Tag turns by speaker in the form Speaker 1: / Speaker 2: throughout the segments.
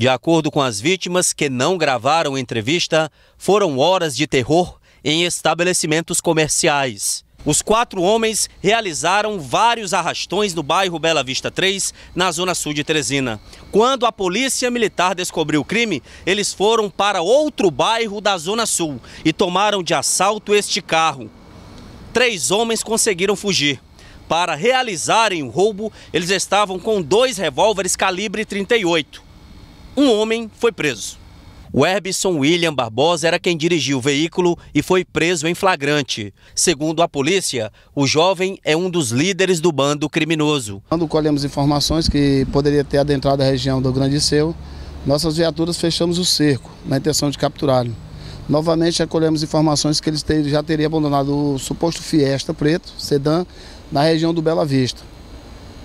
Speaker 1: De acordo com as vítimas que não gravaram entrevista, foram horas de terror em estabelecimentos comerciais. Os quatro homens realizaram vários arrastões no bairro Bela Vista 3, na zona sul de Teresina. Quando a polícia militar descobriu o crime, eles foram para outro bairro da zona sul e tomaram de assalto este carro. Três homens conseguiram fugir. Para realizarem o roubo, eles estavam com dois revólveres calibre 38. Um homem foi preso. O Herbison William Barbosa era quem dirigiu o veículo e foi preso em flagrante. Segundo a polícia, o jovem é um dos líderes do bando criminoso.
Speaker 2: Quando colhemos informações que poderia ter adentrado a região do Grande Seu, nossas viaturas fechamos o cerco na intenção de capturá-lo. Novamente acolhemos informações que ele já teria abandonado o suposto Fiesta preto, sedã, na região do Bela Vista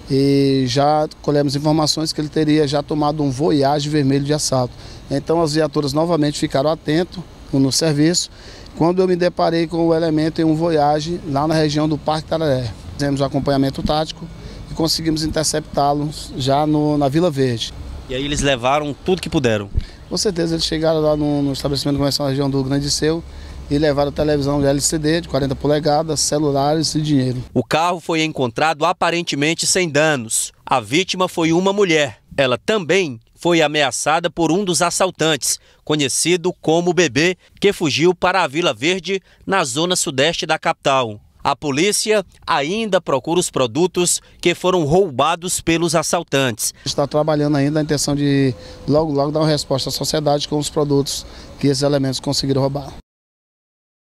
Speaker 2: e já colhemos informações que ele teria já tomado um voyage vermelho de assalto. Então as viaturas novamente ficaram atentas no serviço, quando eu me deparei com o elemento em um voyage lá na região do Parque Tararé. Fizemos um acompanhamento tático e conseguimos interceptá-lo já no, na Vila Verde.
Speaker 1: E aí eles levaram tudo que puderam?
Speaker 2: Com certeza, eles chegaram lá no, no estabelecimento comercial na região do Grande Seu e levaram televisão de LCD de 40 polegadas, celulares e dinheiro. O carro foi
Speaker 1: encontrado aparentemente sem danos. A vítima foi uma mulher. Ela também foi ameaçada por um dos assaltantes, conhecido como Bebê, que fugiu para a Vila Verde, na zona sudeste da capital. A polícia ainda procura os produtos que foram roubados pelos assaltantes.
Speaker 2: Está trabalhando ainda a intenção de logo, logo dar uma resposta à sociedade com os produtos que esses elementos conseguiram roubar.